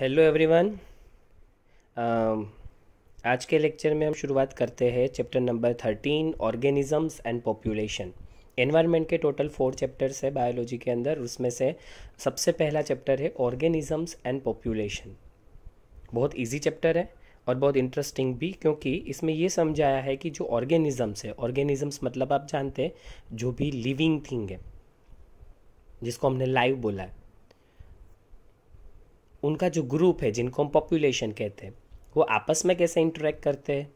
hello everyone um, आज के lecture में हम शुरुआत करते हैं chapter number thirteen organisms and population environment के टोटल फोर चैप्टर्स है बायोलॉजी के अंदर उसमें से सबसे पहला चैप्टर है ऑर्गेनिजम्स एंड पॉपुलेशन बहुत इजी चैप्टर है और बहुत इंटरेस्टिंग भी क्योंकि इसमें ये समझाया है कि जो ऑर्गेनिजम्स है ऑर्गेनिजम्स मतलब आप जानते हैं जो भी लिविंग थिंग है जिसको हमने लाइव बोला है उनका जो ग्रुप है जिनको हम पॉपुलेशन कहते हैं वो आपस में कैसे इंटरेक्ट करते हैं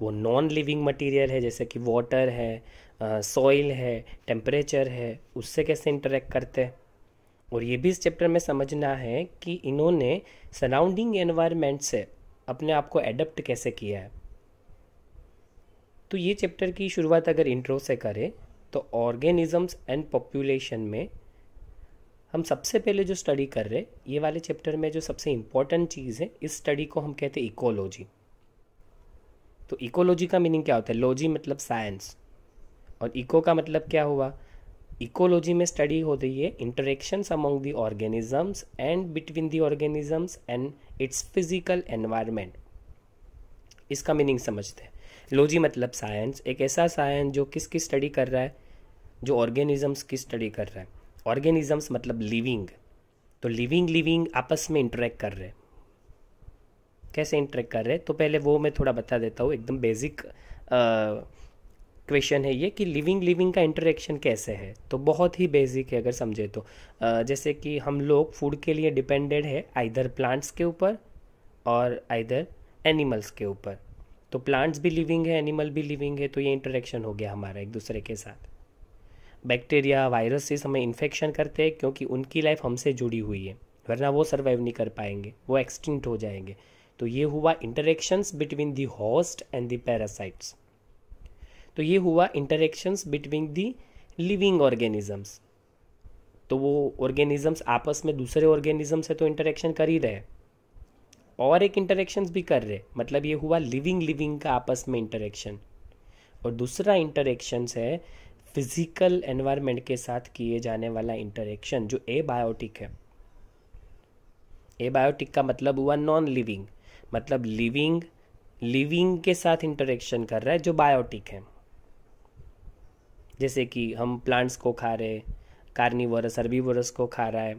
वो नॉन लिविंग मटेरियल है जैसे कि वाटर है सॉइल है टेम्परेचर है उससे कैसे इंटरेक्ट करते हैं और ये भी इस चैप्टर में समझना है कि इन्होंने सराउंडिंग एनवायरनमेंट से अपने आप को एडप्ट कैसे किया है तो ये चैप्टर की शुरुआत अगर इंट्रो से करें तो ऑर्गेनिजम्स एंड पॉपुलेशन में हम सबसे पहले जो स्टडी कर रहे हैं ये वाले चैप्टर में जो सबसे इम्पोर्टेंट चीज़ है इस स्टडी को हम कहते हैं इकोलॉजी तो इकोलॉजी का मीनिंग क्या होता है लॉजी मतलब साइंस और इको का मतलब क्या हुआ इकोलॉजी में स्टडी हो रही है interactions among the organisms and between the organisms and its physical environment इसका मीनिंग समझते हैं लॉजी मतलब साइंस एक ऐसा साइंस जो किसकी स्टडी कर रहा है जो ऑर्गेनिजम्स की स्टडी कर रहा है ऑर्गेनिजम्स मतलब लिविंग तो लिविंग लिविंग आपस में इंटरेक्ट कर रहे कैसे इंटरेक्ट कर रहे तो पहले वो मैं थोड़ा बता देता हूँ एकदम बेसिक क्वेश्चन है ये कि लिविंग लिविंग का इंटरेक्शन कैसे है तो बहुत ही बेसिक है अगर समझे तो आ, जैसे कि हम लोग फूड के लिए डिपेंडेड है आइधर प्लांट्स के ऊपर और आइधर एनिमल्स के ऊपर तो प्लांट्स भी लिविंग है एनिमल भी लिविंग है तो ये इंटरेक्शन हो गया हमारा एक दूसरे के साथ बैक्टीरिया वायरसेस हमें इन्फेक्शन करते हैं क्योंकि उनकी लाइफ हमसे जुड़ी हुई है वरना वो सर्वाइव नहीं कर पाएंगे वो एक्सटिंक्ट हो जाएंगे तो ये हुआ interactions between the host and the parasites तो ये हुआ interactions between the living organisms तो वो ऑर्गेनिजम्स आपस में दूसरे ऑर्गेनिज्म से तो इंटरेक्शन कर ही रहे और एक इंटरेक्शंस भी कर रहे मतलब ये हुआ लिविंग लिविंग का आपस में इंटरेक्शन और दूसरा इंटरेक्शंस है फिज़िकल एनवायरनमेंट के साथ किए जाने वाला इंटरेक्शन जो एबायोटिक है एबायोटिक का मतलब हुआ नॉन लिविंग मतलब लिविंग लिविंग के साथ इंटरेक्शन कर रहा है जो बायोटिक है जैसे कि हम प्लांट्स को खा रहे कार्निवरस हर्बीवोरस को खा रहा है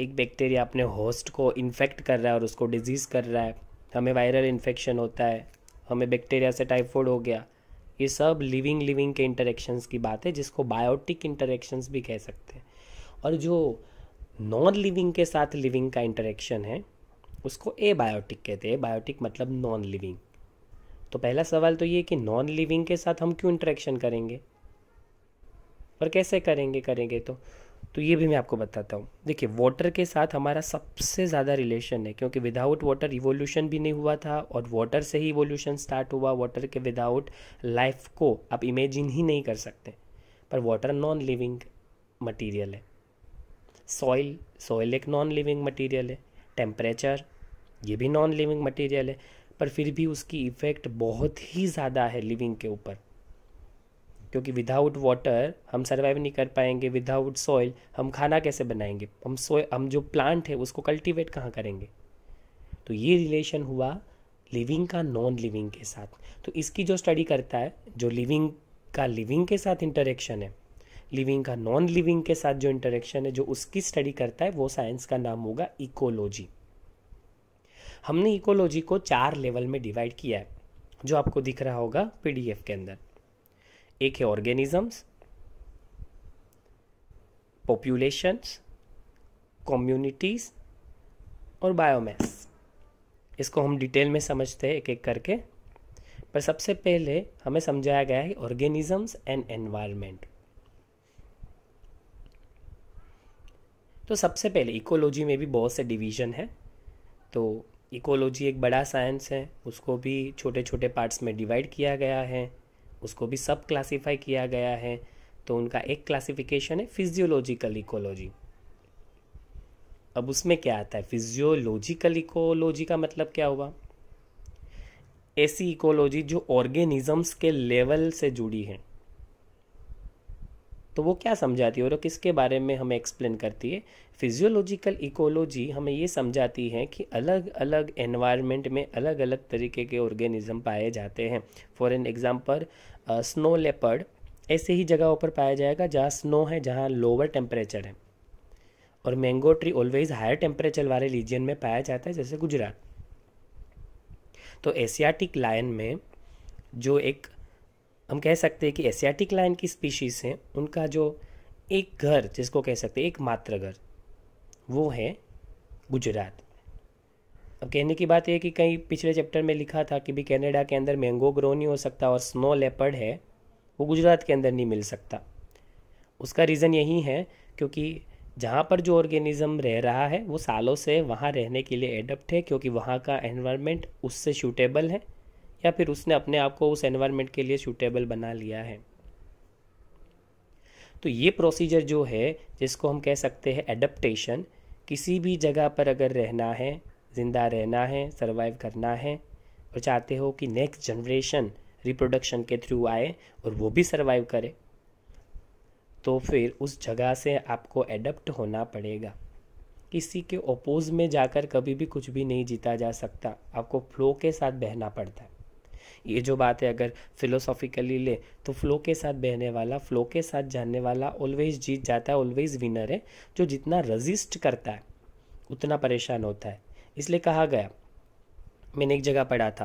एक बैक्टीरिया अपने होस्ट को इन्फेक्ट कर रहा है और उसको डिजीज़ कर रहा है हमें वायरल इन्फेक्शन होता है हमें बैक्टीरिया से टाइफॉइड हो गया ये सब लिविंग लिविंग के इंटरेक्शंस की बात है जिसको बायोटिक इंटरेक्शंस भी कह सकते हैं और जो नॉन लिविंग के साथ लिविंग का इंटरेक्शन है उसको ए बायोटिक कहते हैं बायोटिक मतलब नॉन लिविंग तो पहला सवाल तो ये कि नॉन लिविंग के साथ हम क्यों इंटरेक्शन करेंगे और कैसे करेंगे करेंगे तो तो ये भी मैं आपको बताता हूँ देखिए वाटर के साथ हमारा सबसे ज़्यादा रिलेशन है क्योंकि विदाउट वाटर इवोल्यूशन भी नहीं हुआ था और वाटर से ही इवोल्यूशन स्टार्ट हुआ वाटर के विदाउट लाइफ को आप इमेजिन ही नहीं कर सकते पर वाटर नॉन लिविंग मटीरियल है सॉइल सॉइल एक नॉन लिविंग मटीरियल है टेम्परेचर ये भी नॉन लिविंग मटीरियल है पर फिर भी उसकी इफ़ेक्ट बहुत ही ज़्यादा है लिविंग के ऊपर क्योंकि विदाउट वाटर हम सर्वाइव नहीं कर पाएंगे विदाउट सॉइल हम खाना कैसे बनाएंगे हम सोए हम जो प्लांट है उसको कल्टीवेट कहाँ करेंगे तो ये रिलेशन हुआ लिविंग का नॉन लिविंग के साथ तो इसकी जो स्टडी करता है जो लिविंग का लिविंग के साथ इंटरेक्शन है लिविंग का नॉन लिविंग के साथ जो इंटरेक्शन है जो उसकी स्टडी करता है वो साइंस का नाम होगा इकोलॉजी हमने इकोलॉजी को चार लेवल में डिवाइड किया है जो आपको दिख रहा होगा पीडीएफ के अंदर एक है ऑर्गेनिजम्स पॉपुलेशंस कम्युनिटीज़ और बायोमैस इसको हम डिटेल में समझते हैं एक एक करके पर सबसे पहले हमें समझाया गया है ऑर्गेनिजम्स एंड एनवायरनमेंट तो सबसे पहले इकोलॉजी में भी बहुत से डिवीज़न है तो इकोलॉजी एक बड़ा साइंस है उसको भी छोटे छोटे पार्ट्स में डिवाइड किया गया है उसको भी सब क्लासीफाई किया गया है तो उनका एक क्लासिफिकेशन है फिजियोलॉजिकल इकोलॉजी अब उसमें क्या आता है फिजियोलॉजिकल इकोलॉजी का मतलब क्या हुआ ऐसी इकोलॉजी जो ऑर्गेनिजम्स के लेवल से जुड़ी है तो वो क्या समझाती है और किसके बारे में हमें एक्सप्लेन करती है फिजियोलॉजिकल इकोलॉजी हमें ये समझाती है कि अलग अलग एनवायरनमेंट में अलग अलग तरीके के ऑर्गेनिज्म पाए जाते हैं for an example snow leopard ऐसे ही जगहों पर पाया जाएगा जहाँ स्नो है जहाँ लोअर टेम्परेचर है और mango tree always higher temperature वाले रीजन में पाया जाता है जैसे गुजरात तो एशियाटिक लायन में जो एक हम कह सकते हैं कि एशियाटिक लायन की स्पीशीज़ हैं उनका जो एक घर जिसको कह सकते हैं एक मात्र घर वो है गुजरात अब कहने की बात यह कि कहीं पिछले चैप्टर में लिखा था कि भी कैनेडा के अंदर मैंगो ग्रो नहीं हो सकता और स्नो लेपर्ड है वो गुजरात के अंदर नहीं मिल सकता उसका रीज़न यही है क्योंकि जहाँ पर जो ऑर्गेनिज़म रह रहा है वो सालों से वहाँ रहने के लिए एडप्ट है क्योंकि वहाँ का एनवायरनमेंट उससे सूटेबल है या फिर उसने अपने आप को उस एनवायरनमेंट के लिए सूटेबल बना लिया है तो ये प्रोसीजर जो है जिसको हम कह सकते हैं एडप्टेशन किसी भी जगह पर अगर रहना है ज़िंदा रहना है सर्वाइव करना है और चाहते हो कि नेक्स्ट जनरेशन रिप्रोडक्शन के थ्रू आए और वो भी सर्वाइव करे तो फिर उस जगह से आपको एडप्ट होना पड़ेगा किसी के ओपोज में जाकर कभी भी कुछ भी नहीं जीता जा सकता आपको फ्लो के साथ बहना पड़ता है ये जो बात है अगर फिलोसॉफिकली ले तो फ्लो के साथ बहने वाला फ्लो के साथ जानने वाला ऑलवेज जीत जाता है ऑलवेज विनर है जो जितना रजिस्ट करता है उतना परेशान होता है इसलिए कहा गया मैंने एक जगह पढ़ा था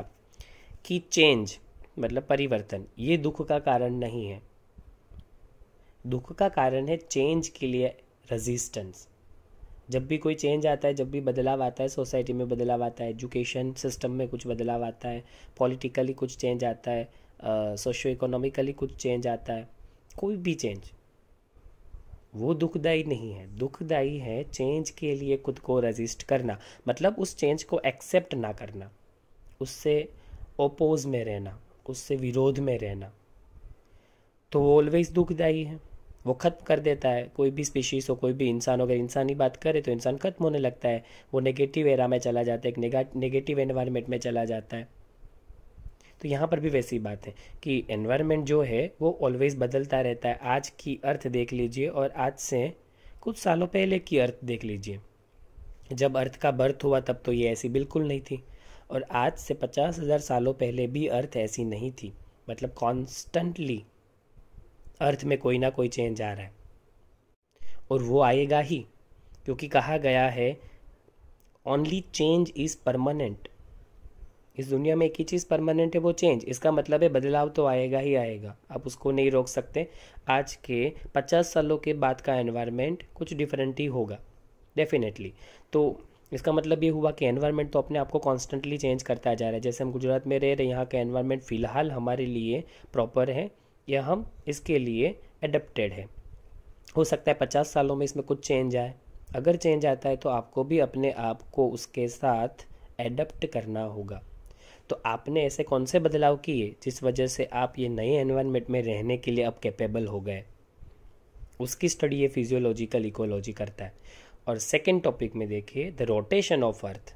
कि चेंज मतलब परिवर्तन ये दुख का कारण नहीं है दुख का कारण है चेंज के लिए रेजिस्टेंस जब भी कोई चेंज आता है जब भी बदलाव आता है सोसाइटी में बदलाव आता है एजुकेशन सिस्टम में कुछ बदलाव आता है पॉलिटिकली कुछ चेंज आता है सोशो uh, इकोनॉमिकली कुछ चेंज आता है कोई भी चेंज वो दुखदाई नहीं है दुखदाई है चेंज के लिए खुद को रजिस्ट करना मतलब उस चेंज को एक्सेप्ट ना करना उससे ओपोज में रहना उससे विरोध में रहना तो वो ऑलवेज दुखदाई है वो ख़त्म कर देता है कोई भी स्पीशीज़ हो कोई भी इंसान हो अगर इंसानी बात करे तो इंसान ख़त्म होने लगता है वो नेगेटिव एरा में चला जाता है एक नेगेटिव एनवायरमेंट में चला जाता है तो यहाँ पर भी वैसी बात है कि एनवायरनमेंट जो है वो ऑलवेज़ बदलता रहता है आज की अर्थ देख लीजिए और आज से कुछ सालों पहले की अर्थ देख लीजिए जब अर्थ का बर्थ हुआ तब तो ये ऐसी बिल्कुल नहीं थी और आज से पचास हज़ार सालों पहले भी अर्थ ऐसी नहीं थी मतलब कॉन्स्टेंटली अर्थ में कोई ना कोई चेंज आ रहा है और वो आएगा ही क्योंकि कहा गया है ओनली चेंज इज़ परमानेंट इस दुनिया में एक ही चीज़ परमानेंट है वो चेंज इसका मतलब है बदलाव तो आएगा ही आएगा आप उसको नहीं रोक सकते आज के पचास सालों के बाद का एनवायरनमेंट कुछ डिफरेंट ही होगा डेफिनेटली तो इसका मतलब ये हुआ कि एनवायरनमेंट तो अपने आप को कॉन्स्टेंटली चेंज करता जा रहा है जैसे हम गुजरात में रह रहे यहाँ का एनवायरनमेंट फ़िलहाल हमारे लिए प्रॉपर है या हम इसके लिए एडप्टेड है हो सकता है पचास सालों में इसमें कुछ चेंज आए अगर चेंज आता है तो आपको भी अपने आप को उसके साथ एडप्ट करना होगा तो आपने ऐसे कौन से बदलाव किए जिस वजह से आप ये नए एनवायरनमेंट में रहने के लिए अब कैपेबल हो गए उसकी स्टडी ये फिजियोलॉजिकल इकोलॉजी करता है और सेकेंड टॉपिक में देखिए the rotation of earth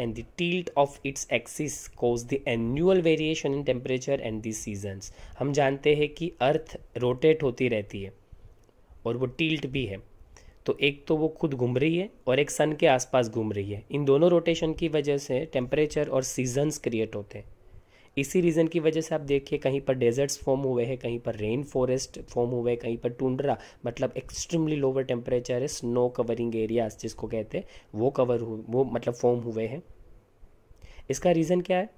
and the tilt of its axis cause the annual variation in temperature and the seasons हम जानते हैं कि अर्थ रोटेट होती रहती है और वो टील्ट भी है तो एक तो वो खुद घूम रही है और एक सन के आसपास घूम रही है इन दोनों रोटेशन की वजह से टेम्परेचर और सीजन्स क्रिएट होते हैं इसी रीज़न की वजह से आप देखिए कहीं पर डेजर्ट्स फॉर्म हुए हैं कहीं पर रेन फॉरेस्ट फॉर्म हुए हैं कहीं पर टूंडरा मतलब एक्सट्रीमली लोअर टेम्परेचर है स्नो कवरिंग एरियाज जिसको कहते हैं वो कवर वो मतलब फॉर्म हुए हैं इसका रीज़न क्या है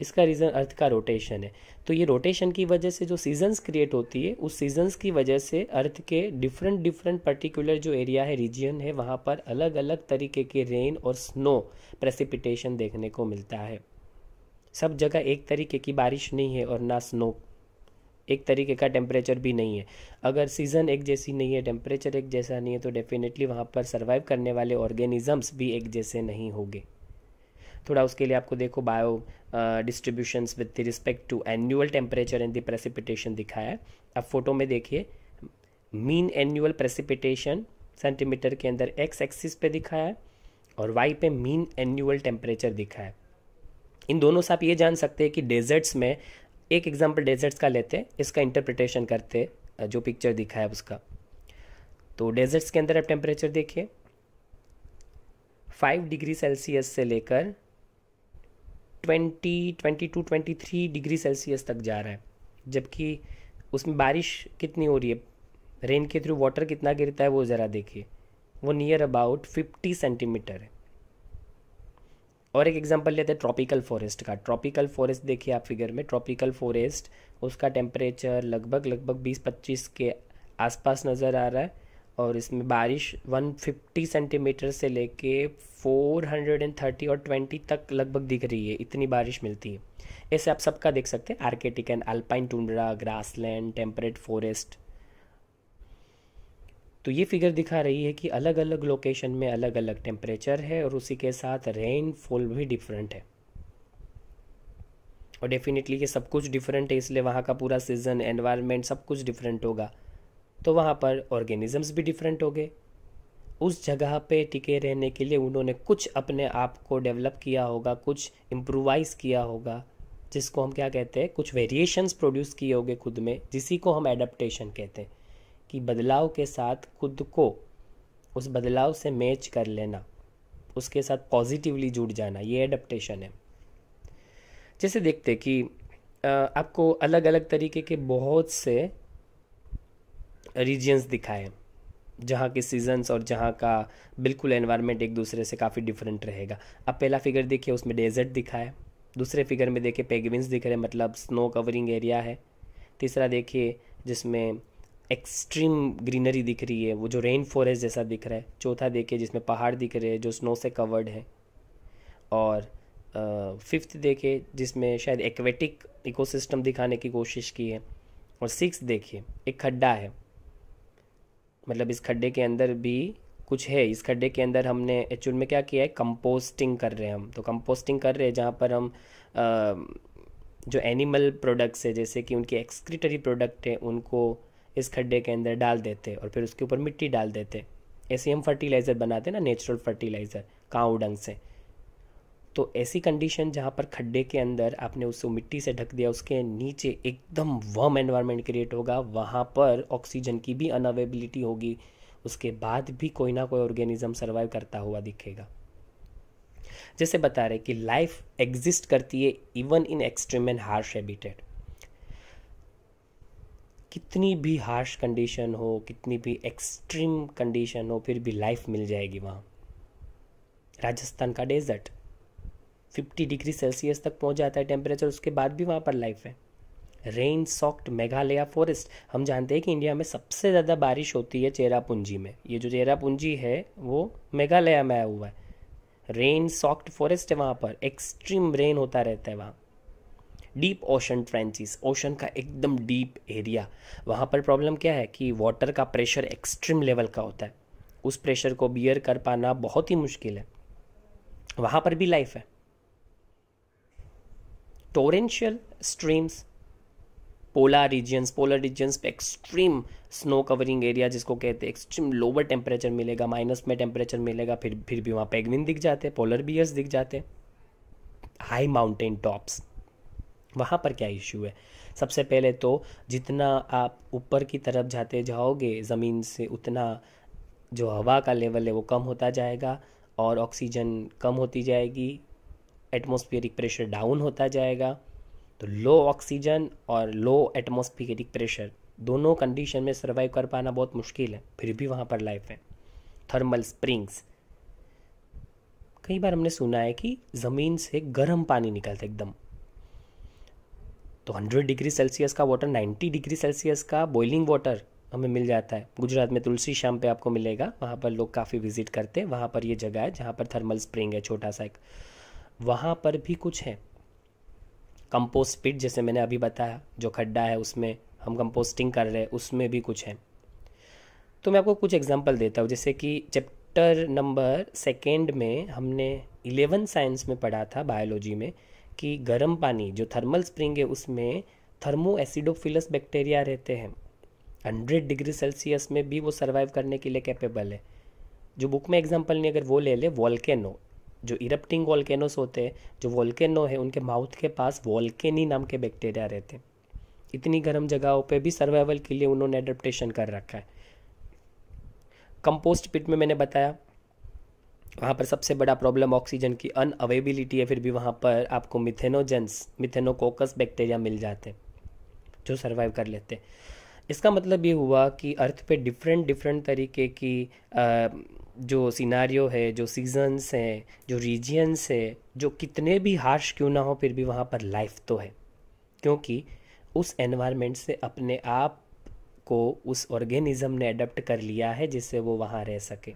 इसका रीज़न अर्थ का रोटेशन है तो ये रोटेशन की वजह से जो सीजन्स क्रिएट होती है उस सीजन्स की वजह से अर्थ के डिफरेंट डिफरेंट पर्टिकुलर जो एरिया है रीजन है वहाँ पर अलग अलग तरीके के रेन और स्नो प्रेसिपिटेशन देखने को मिलता है सब जगह एक तरीके की बारिश नहीं है और ना स्नो एक तरीके का टेम्परेचर भी नहीं है अगर सीज़न एक जैसी नहीं है टेम्परेचर एक जैसा नहीं है तो डेफिनेटली वहाँ पर सर्वाइव करने वाले ऑर्गेनिज़म्स भी एक जैसे नहीं होंगे थोड़ा उसके लिए आपको देखो bio distribution with respect to annual temperature and the precipitation दिखाया है अब फोटो में देखिए मीन एनुअल प्रेसिपिटेशन सेंटीमीटर के अंदर एक्स एक्सिस पे दिखाया है और वाई पे मीन एनुअल टेम्परेचर दिखा है इन दोनों से आप ये जान सकते हैं कि डेजर्ट्स में एक एग्जाम्पल डेजर्ट्स का लेते हैं इसका इंटरप्रिटेशन करते uh, जो पिक्चर दिखा है उसका तो डेजर्ट्स के अंदर आप टेम्परेचर देखिए फाइव डिग्री सेल्सियस से लेकर twenty twenty two twenty three degree Celsius तक जा रहा है जबकि उसमें बारिश कितनी हो रही है रेन के थ्रू वाटर कितना गिरता है वो ज़रा देखिए वो नियर अबाउट फिफ्टी सेंटीमीटर है और एक एग्जांपल लेते हैं ट्रॉपिकल फॉरेस्ट का ट्रॉपिकल फॉरेस्ट देखिए आप फिगर में ट्रॉपिकल फॉरेस्ट उसका टेम्परेचर लगभग लगभग बीस पच्चीस के आसपास नज़र आ रहा है और इसमें बारिश 150 सेंटीमीटर से लेके 430 और 20 तक लगभग दिख रही है इतनी बारिश मिलती है ऐसे आप सबका देख सकते हैं arctic and alpine tundra grassland temperate forest तो ये फिगर दिखा रही है कि अलग अलग लोकेशन में अलग अलग टेम्परेचर है और उसी के साथ रेनफॉल भी डिफरेंट है और डेफिनेटली ये सब कुछ डिफरेंट है इसलिए वहाँ का पूरा सीज़न एनवायरनमेंट सब कुछ डिफरेंट होगा तो वहाँ पर ऑर्गेनिज़म्स भी डिफरेंट हो गए उस जगह पे टिके रहने के लिए उन्होंने कुछ अपने आप को डेवलप किया होगा कुछ इम्प्रोवाइज़ किया होगा जिसको हम क्या कहते हैं कुछ वेरिएशंस प्रोड्यूस किए होंगे खुद में जिसी को हम एडप्टेशन कहते हैं कि बदलाव के साथ खुद को उस बदलाव से मैच कर लेना उसके साथ पॉजिटिवली जुड़ जाना ये एडप्टेशन है जैसे देखते कि आपको अलग अलग तरीके के बहुत से रीजियंस दिखाए जहाँ के सीजन्स और जहाँ का बिल्कुल एनवायरनमेंट एक दूसरे से काफ़ी डिफरेंट रहेगा अब पहला फिगर देखिए उसमें डेजर्ट दिखा है दूसरे फिगर में देखिए पेगविंस दिख रहे हैं मतलब स्नो कवरिंग एरिया है तीसरा देखिए जिसमें एक्सट्रीम ग्रीनरी दिख रही है वो जो रेन फॉरेस्ट जैसा दिख रहा है चौथा देखिए जिसमें पहाड़ दिख रहे हैं जो स्नो से कवर्ड है और फिफ्थ देखिए जिसमें शायद एक्वेटिक इकोसिस्टम दिखाने की कोशिश की है और सिक्स देखिए एक खड्डा है मतलब इस खड्डे के अंदर भी कुछ है इस खड्डे के अंदर हमने एक्चुअल में क्या किया है कंपोस्टिंग कर रहे हैं हम तो कंपोस्टिंग कर रहे हैं जहाँ पर हम आ, जो एनिमल प्रोडक्ट्स है जैसे कि उनके एक्सक्रिटरी प्रोडक्ट हैं उनको इस खड्डे के अंदर डाल देते और फिर उसके ऊपर मिट्टी डाल देते ऐसे हम फर्टिलाइज़र बनाते हैं ना नेचुरल फर्टिलाइज़र काउडंग से तो ऐसी कंडीशन जहाँ पर खड्डे के अंदर आपने उसको मिट्टी से ढक दिया उसके नीचे एकदम वर्म एनवायरनमेंट क्रिएट होगा वहाँ पर ऑक्सीजन की भी अनअवेबिलिटी होगी उसके बाद भी कोई ना कोई ऑर्गेनिज्म सर्वाइव करता हुआ दिखेगा जैसे बता रहे कि लाइफ एग्जिस्ट करती है even in extreme and harsh habitat कितनी भी हार्श कंडीशन हो कितनी भी एक्सट्रीम कंडीशन हो फिर भी लाइफ मिल जाएगी वहां राजस्थान का डेजर्ट फिफ्टी डिग्री सेल्सियस तक पहुंच जाता है टेम्परेचर उसके बाद भी वहाँ पर लाइफ है रेन सॉक्ट मेघालय फॉरेस्ट हम जानते हैं कि इंडिया में सबसे ज़्यादा बारिश होती है चेरापूंजी में ये जो चेरापूंजी है वो मेघालय में आया हुआ है रेन सॉक्ट फॉरेस्ट है वहाँ पर एक्सट्रीम रेन होता रहता है वहाँ डीप ओशन ट्रेंचिस ओशन का एकदम डीप एरिया वहाँ पर प्रॉब्लम क्या है कि वाटर का प्रेशर एक्सट्रीम लेवल का होता है उस प्रेशर को बियर कर पाना बहुत ही मुश्किल है वहाँ पर भी लाइफ है torrential streams polar regions polar regions पे एक्सट्रीम स्नो कवरिंग एरिया जिसको कहते हैं एक्सट्रीम लोअर टेम्परेचर मिलेगा माइनस में टेम्परेचर मिलेगा फिर फिर भी वहाँ पेगविन दिख जाते हैं पोलर बियर्स दिख जाते हैं हाई माउंटेन टॉप्स वहाँ पर क्या इश्यू है सबसे पहले तो जितना आप ऊपर की तरफ जाते जाओगे ज़मीन से उतना जो हवा का लेवल है वो कम होता जाएगा और ऑक्सीजन कम होती जाएगी एटमॉस्फेरिक प्रेशर डाउन होता जाएगा तो लो ऑक्सीजन और लो एटमॉस्फेरिक प्रेशर दोनों कंडीशन में सर्वाइव कर पाना बहुत मुश्किल है फिर भी वहाँ पर लाइफ है थर्मल स्प्रिंग्स कई बार हमने सुना है कि ज़मीन से गर्म पानी निकलता एकदम तो 100 डिग्री सेल्सियस का वाटर 90 डिग्री सेल्सियस का बॉइलिंग वाटर हमें मिल जाता है गुजरात में तुलसी शाम पे आपको मिलेगा वहाँ पर लोग काफ़ी विजिट करते हैं वहाँ पर ये जगह है जहाँ पर थर्मल स्प्रिंग है छोटा सा एक वहाँ पर भी कुछ है कंपोस्ट पिट जैसे मैंने अभी बताया जो खड्डा है उसमें हम कंपोस्टिंग कर रहे हैं उसमें भी कुछ है तो मैं आपको कुछ एग्जांपल देता हूँ जैसे कि चैप्टर नंबर सेकेंड में हमने इलेवन साइंस में पढ़ा था बायोलॉजी में कि गर्म पानी जो थर्मल स्प्रिंग है उसमें थर्मो एसिडोफिलस बैक्टीरिया रहते हैं हंड्रेड डिग्री सेल्सियस में भी वो सर्वाइव करने के लिए कैपेबल है जो बुक में एग्जाम्पल नहीं अगर वो ले ले वॉल्केनो जो इरप्टिंग वॉल्केनोस होते हैं जो वॉल्केनो है उनके माउथ के पास वॉल्केनी नाम के बैक्टीरिया रहते हैं इतनी गर्म जगहों पे भी सर्वाइवल के लिए उन्होंने एडप्टेशन कर रखा है कंपोस्ट पिट में मैंने बताया वहाँ पर सबसे बड़ा प्रॉब्लम ऑक्सीजन की अनअवेबिलिटी है फिर भी वहाँ पर आपको मिथेनोजेंस मिथेनोकोकस बैक्टीरिया मिल जाते हैं जो सर्वाइव कर लेते हैं इसका मतलब ये हुआ कि अर्थ पे डिफरेंट डिफरेंट तरीके की आ, जो सिनारियो है जो सीजन्स हैं जो रीजियंस है जो कितने भी हार्श क्यों ना हो फिर भी वहाँ पर लाइफ तो है क्योंकि उस एनवायरनमेंट से अपने आप को उस ऑर्गेनिज़म ने अडेप्ट कर लिया है जिससे वो वहाँ रह सके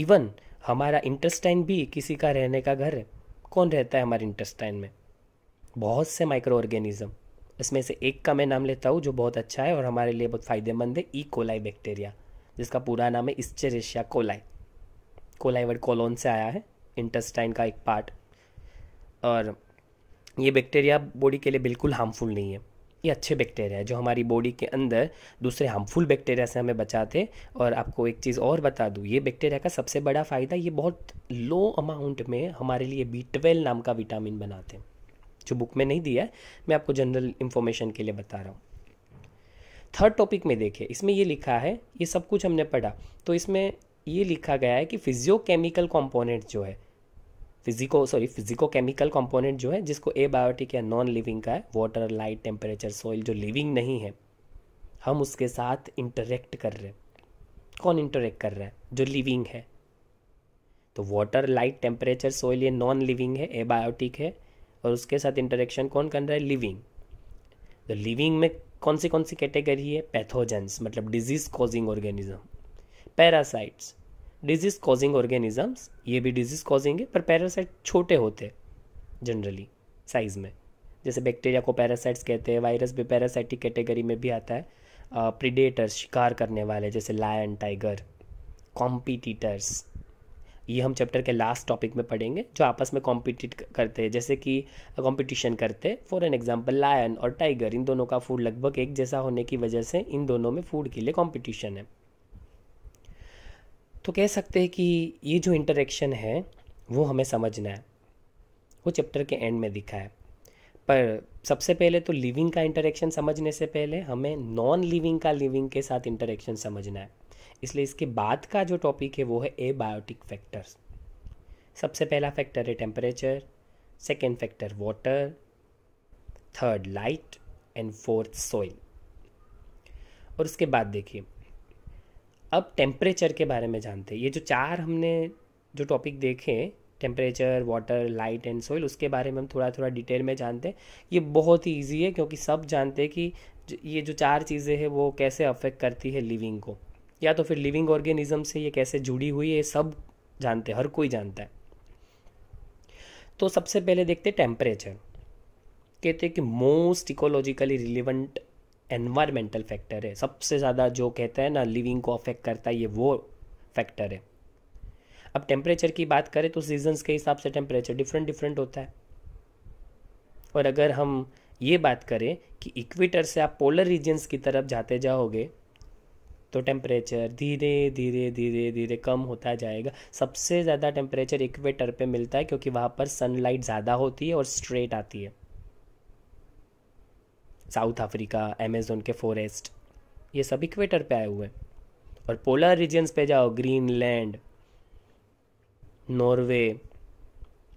इवन हमारा इंटेस्टाइन भी किसी का रहने का घर है कौन रहता है हमारे इंटेस्टाइन में बहुत से माइक्रो ऑर्गेनिज़म इसमें से एक का मैं नाम लेता हूँ जो बहुत अच्छा है और हमारे लिए बहुत फ़ायदेमंद है ई कोलाई बैक्टीरिया जिसका पूरा नाम है Escherichia coli coli word colon से आया है इंटेस्टाइन का एक पार्ट और ये बैक्टीरिया बॉडी के लिए बिल्कुल हार्मफुल नहीं है ये अच्छे बैक्टीरिया है जो हमारी बॉडी के अंदर दूसरे हार्मफुल बैक्टीरिया से हमें बचाते और आपको एक चीज़ और बता दूँ ये बैक्टीरिया का सबसे बड़ा फ़ायदा ये बहुत लो अमाउंट में हमारे लिए बी नाम का विटामिन बनाते हैं जो बुक में नहीं दिया है मैं आपको जनरल इन्फॉर्मेशन के लिए बता रहा हूँ थर्ड टॉपिक में देखें इसमें ये लिखा है ये सब कुछ हमने पढ़ा तो इसमें ये लिखा गया है कि फिजियोकेमिकल कंपोनेंट जो है physico sorry physico chemical component जो है जिसको ए बायोटिक या नॉन लिविंग का है वाटर लाइट टेम्परेचर सॉइल जो लिविंग नहीं है हम उसके साथ इंटरेक्ट कर रहे हैं कौन इंटरेक्ट कर रहा है जो लिविंग है तो वाटर लाइट टेम्परेचर सॉइल ये नॉन लिविंग है एबायोटिक है और उसके साथ इंटरेक्शन कौन कर रहा है लिविंग तो लिविंग में कौन सी कौन सी कैटेगरी है पैथोजेंस मतलब disease causing organism parasites disease causing organisms ये भी डिजीज कॉजिंग है पर पैरासाइट छोटे होते हैं जनरली साइज में जैसे बैक्टीरिया को पैरासाइट्स कहते हैं वायरस भी पैरासाइटिक कैटेगरी में भी आता है प्रिडेटर्स शिकार करने वाले जैसे लायन टाइगर कॉम्पिटिटर्स ये हम चैप्टर के लास्ट टॉपिक में पढ़ेंगे जो आपस में कॉम्पिटिट करते हैं जैसे कि कॉम्पिटिशन करते हैं फॉर एन एग्जाम्पल लायन और टाइगर इन दोनों का फूड लगभग एक जैसा होने की वजह से इन दोनों में फूड के लिए कॉम्पिटिशन है तो कह सकते हैं कि ये जो इंटरेक्शन है वो हमें समझना है वो चैप्टर के एंड में दिखा है पर सबसे पहले तो लिविंग का इंटरेक्शन समझने से पहले हमें नॉन लिविंग का लिविंग के साथ इंटरेक्शन समझना है इसलिए इसके बाद का जो टॉपिक है वो है ए बायोटिक फैक्टर्स सबसे पहला फैक्टर है temperature second factor water third light and fourth soil और उसके बाद देखिए अब टेम्परेचर के बारे में जानते हैं ये जो चार हमने जो टॉपिक देखे temperature water light and soil उसके बारे में हम थोड़ा थोड़ा डिटेल में जानते हैं ये बहुत ही ईजी है क्योंकि सब जानते हैं कि ये जो चार चीज़ें हैं वो कैसे अफेक्ट करती है लिविंग को या तो फिर लिविंग ऑर्गेनिज्म से ये कैसे जुड़ी हुई है सब जानते हर कोई जानता है तो सबसे पहले देखते टेम्परेचर कहते हैं कि most ecologically relevant environmental factor है सबसे ज़्यादा जो कहते हैं ना लिविंग को अफेक्ट करता है ये वो फैक्टर है अब टेम्परेचर की बात करें तो सीजन्स के हिसाब से टेम्परेचर डिफरेंट डिफरेंट होता है और अगर हम ये बात करें कि इक्वेटर से आप पोलर रीजन्स की तरफ जाते जाओगे तो टेम्परेचर धीरे धीरे धीरे धीरे कम होता जाएगा सबसे ज़्यादा टेम्परेचर इक्वेटर पे मिलता है क्योंकि वहाँ पर सनलाइट ज़्यादा होती है और स्ट्रेट आती है साउथ अफ्रीका अमेजोन के फॉरेस्ट ये सब इक्वेटर पे आए हुए हैं और पोलर रीजन्स पे जाओ ग्रीनलैंड नॉर्वे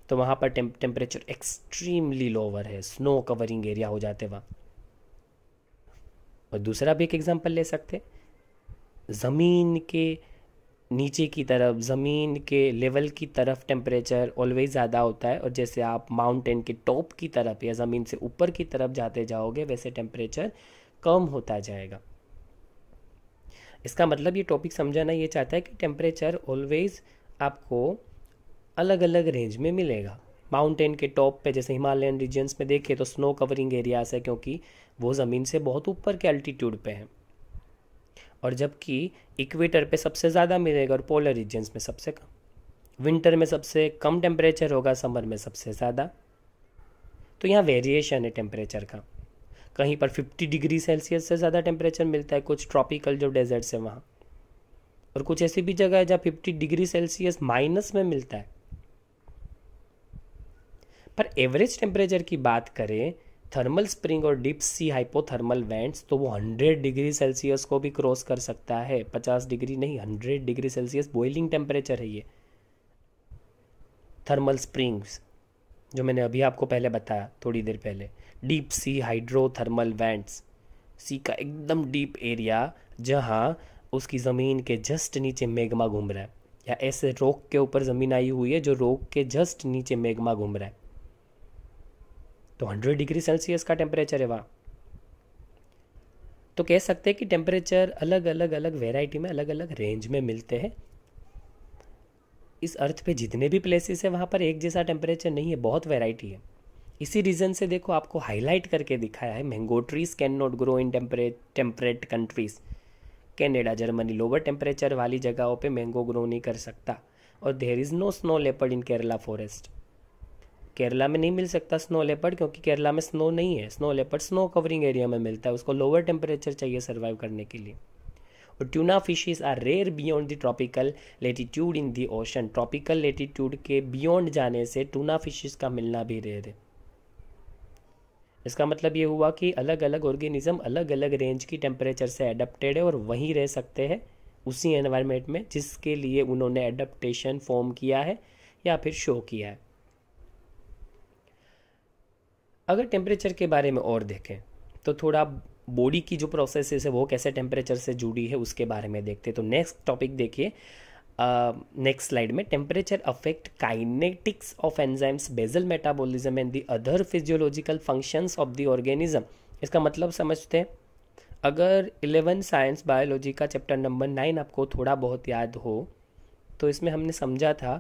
तो वहाँ पर टेम्परेचर एक्सट्रीमली लोअर है स्नो कवरिंग एरिया हो जाते वहाँ और दूसरा भी एक एग्जाम्पल ले सकते हैं ज़मीन के नीचे की तरफ ज़मीन के लेवल की तरफ टेम्परेचर ऑलवेज ज़्यादा होता है और जैसे आप माउंटेन के टॉप की तरफ या ज़मीन से ऊपर की तरफ जाते जाओगे वैसे टेम्परेचर कम होता जाएगा इसका मतलब ये टॉपिक समझाना ये चाहता है कि टेम्परेचर ऑलवेज आपको अलग अलग रेंज में मिलेगा माउंटेन के टॉप पे जैसे हिमालयन रीजन्स में देखें तो स्नो कवरिंग एरियाज है क्योंकि वो ज़मीन से बहुत ऊपर के अल्टीट्यूड पे हैं और जबकि इक्वेटर पे सबसे ज़्यादा मिलेगा और पोलर रीजन्स में सबसे कम विंटर में सबसे कम टेम्परेचर होगा समर में सबसे ज़्यादा तो यहाँ वेरिएशन है टेम्परेचर का कहीं पर 50 डिग्री सेल्सियस से ज़्यादा टेम्परेचर मिलता है कुछ ट्रॉपिकल जो डेजर्ट है वहाँ और कुछ ऐसी भी जगह है जहाँ 50 डिग्री सेल्सियस माइनस में मिलता है पर एवरेज टेम्परेचर की बात करें थर्मल स्प्रिंग और डीप सी हाइपोथर्मल वेंट्स तो वो 100 डिग्री सेल्सियस को भी क्रॉस कर सकता है 50 डिग्री नहीं 100 डिग्री सेल्सियस बॉइलिंग टेम्परेचर है ये थर्मल स्प्रिंग्स जो मैंने अभी आपको पहले बताया थोड़ी देर पहले deep sea hydrothermal vents sea का एकदम डीप एरिया जहाँ उसकी ज़मीन के जस्ट नीचे मेघमा घूम रहा है या ऐसे रोक के ऊपर ज़मीन आई हुई है जो रोक के जस्ट नीचे मेघमा घूम रहा है तो हंड्रेड डिग्री सेल्सियस का टेम्परेचर है वहाँ तो कह सकते हैं कि टेम्परेचर अलग अलग अलग वेराइटी में अलग अलग रेंज में मिलते हैं इस अर्थ पे जितने भी प्लेसेस है वहाँ पर एक जैसा टेम्परेचर नहीं है बहुत वेराइटी है इसी रीज़न से देखो आपको हाईलाइट करके दिखाया है mango trees can not grow in temperate temperate countries Canada Germany lower temperature वाली जगहों पे मैंगो ग्रो नहीं कर सकता और there is no snow leopard in Kerala forest Kerala में नहीं मिल सकता स्नो लेपर्ड क्योंकि केरला में स्नो नहीं है snow leopard snow covering area में मिलता है उसको लोअर टेम्परेचर चाहिए सर्वाइव करने के लिए और tuna fishes are rare beyond the tropical latitude in the ocean tropical latitude के बियॉन्ड जाने से ट्यूना फिशेज का मिलना भी रेयर है इसका मतलब ये हुआ कि अलग अलग ऑर्गेनिज्म अलग अलग रेंज की टेम्परेचर से एडप्टेड है और वहीं रह सकते हैं उसी एनवायरनमेंट में जिसके लिए उन्होंने एडप्टेशन फॉर्म किया है या फिर शो किया है अगर टेम्परेचर के बारे में और देखें तो थोड़ा बॉडी की जो प्रोसेसेस है वो कैसे टेम्परेचर से जुड़ी है उसके बारे में देखते तो नेक्स्ट टॉपिक देखिए नेक्स्ट स्लाइड में temperature affect kinetics of enzymes basal metabolism and the other physiological functions of the organism इसका मतलब समझते हैं अगर इलेवन साइंस बायोलॉजी का चैप्टर नंबर नाइन आपको थोड़ा बहुत याद हो तो इसमें हमने समझा था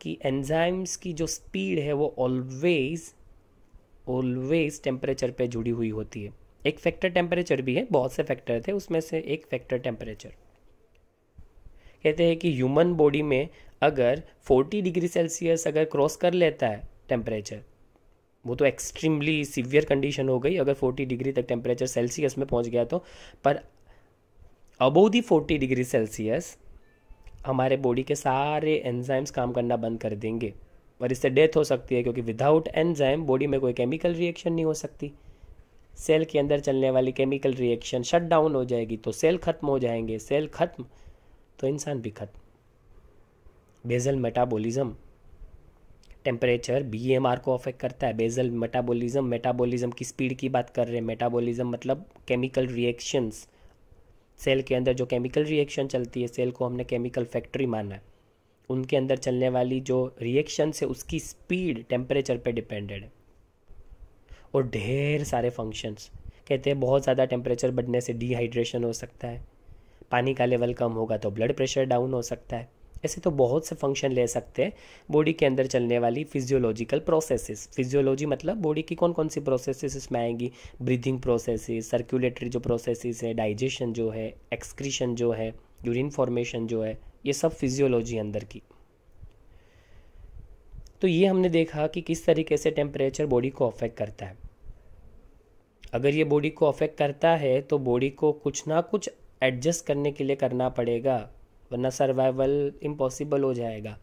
कि एंजाइम्स की जो स्पीड है वो ऑलवेज ऑलवेज टेम्परेचर पे जुड़ी हुई होती है एक फैक्टर टेम्परेचर भी है बहुत से फैक्टर थे उसमें से एक फैक्टर टेम्परेचर कहते हैं कि ह्यूमन बॉडी में अगर 40 डिग्री सेल्सियस अगर क्रॉस कर लेता है टेम्परेचर वो तो एक्सट्रीमली सीवियर कंडीशन हो गई अगर 40 डिग्री तक टेम्परेचर सेल्सियस में पहुंच गया तो पर अबो दी 40 डिग्री सेल्सियस हमारे बॉडी के सारे एंजाइम्स काम करना बंद कर देंगे और इससे डेथ हो सकती है क्योंकि विदाउट एंजाइम बॉडी में कोई केमिकल रिएक्शन नहीं हो सकती सेल के अंदर चलने वाली केमिकल रिएक्शन शट डाउन हो जाएगी तो सेल खत्म हो जाएंगे सेल खत्म तो इंसान भी खत्म बेजल मेटाबॉलिज्म टेम्परेचर आर को अफेक्ट करता है बेजल मेटाबॉलिज्म मेटाबॉलिज्म की स्पीड की बात कर रहे हैं मेटाबॉलिज्म मतलब केमिकल रिएक्शंस सेल के अंदर जो केमिकल रिएक्शन चलती है सेल को हमने केमिकल फैक्ट्री माना है उनके अंदर चलने वाली जो रिएक्शन है उसकी स्पीड टेम्परेचर पे डिपेंडेड है और ढेर सारे फंक्शंस कहते हैं बहुत ज़्यादा टेम्परेचर बढ़ने से डिहाइड्रेशन हो सकता है पानी का लेवल कम होगा तो ब्लड प्रेशर डाउन हो सकता है ऐसे तो बहुत से फंक्शन ले सकते हैं बॉडी के अंदर चलने वाली फिजियोलॉजिकल प्रोसेसेस फिजियोलॉजी मतलब बॉडी की कौन कौन सी प्रोसेसेस इसमें आएंगी ब्रीथिंग प्रोसेसेस सर्कुलेटरी जो प्रोसेसेस है डाइजेशन जो है एक्सक्रीशन जो है यूरिन फॉर्मेशन जो है ये सब फिजियोलॉजी अंदर की तो ये हमने देखा कि किस तरीके से टेम्परेचर बॉडी को अफेक्ट करता है अगर ये बॉडी को अफेक्ट करता है तो बॉडी को कुछ ना कुछ एडजस्ट करने के लिए करना पड़ेगा वरना सर्वाइवल इम्पॉसिबल हो जाएगा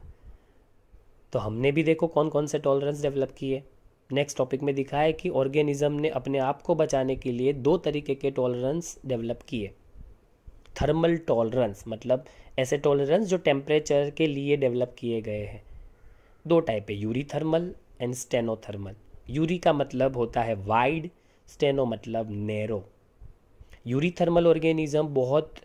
तो हमने भी देखो कौन कौन से टॉलरेंस डेवलप किए नेक्स्ट टॉपिक में दिखा है कि ऑर्गेनिज्म ने अपने आप को बचाने के लिए दो तरीके के टॉलरेंस डेवलप किए थर्मल टॉलरेंस मतलब ऐसे टॉलरेंस जो टेम्परेचर के लिए डेवलप किए गए हैं दो टाइप है eurythermal and stenothermal eury का मतलब होता है वाइड स्टेनो मतलब नैरो यूरी थर्मल ऑर्गेनिज़म बहुत